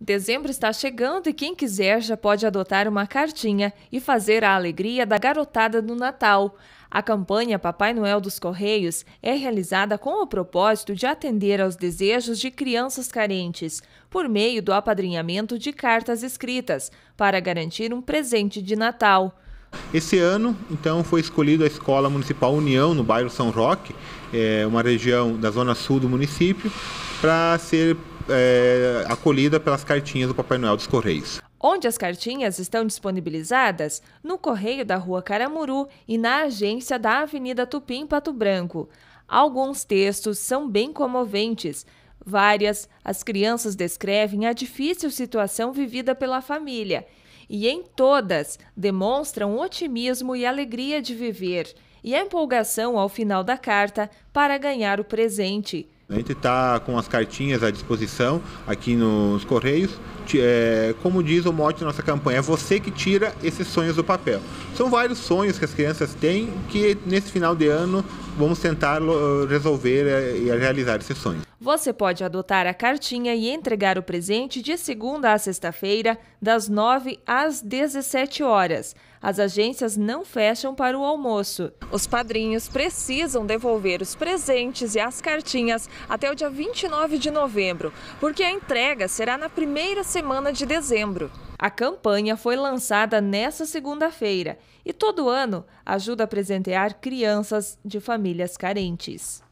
Dezembro está chegando e quem quiser já pode adotar uma cartinha e fazer a alegria da garotada no Natal. A campanha Papai Noel dos Correios é realizada com o propósito de atender aos desejos de crianças carentes, por meio do apadrinhamento de cartas escritas, para garantir um presente de Natal. Esse ano, então, foi escolhida a Escola Municipal União, no bairro São Roque, é uma região da zona sul do município, para ser é, acolhida pelas cartinhas do Papai Noel dos Correios. Onde as cartinhas estão disponibilizadas? No Correio da Rua Caramuru e na agência da Avenida Tupim Pato Branco. Alguns textos são bem comoventes. Várias, as crianças descrevem a difícil situação vivida pela família e em todas demonstram otimismo e alegria de viver e a empolgação ao final da carta para ganhar o presente. A gente está com as cartinhas à disposição aqui nos Correios. É, como diz o mote da nossa campanha, é você que tira esses sonhos do papel. São vários sonhos que as crianças têm que nesse final de ano vamos tentar resolver é, e realizar esses sonhos. Você pode adotar a cartinha e entregar o presente de segunda a sexta-feira, das 9 às 17 horas as agências não fecham para o almoço. Os padrinhos precisam devolver os presentes e as cartinhas até o dia 29 de novembro, porque a entrega será na primeira semana de dezembro. A campanha foi lançada nesta segunda-feira e todo ano ajuda a presentear crianças de famílias carentes.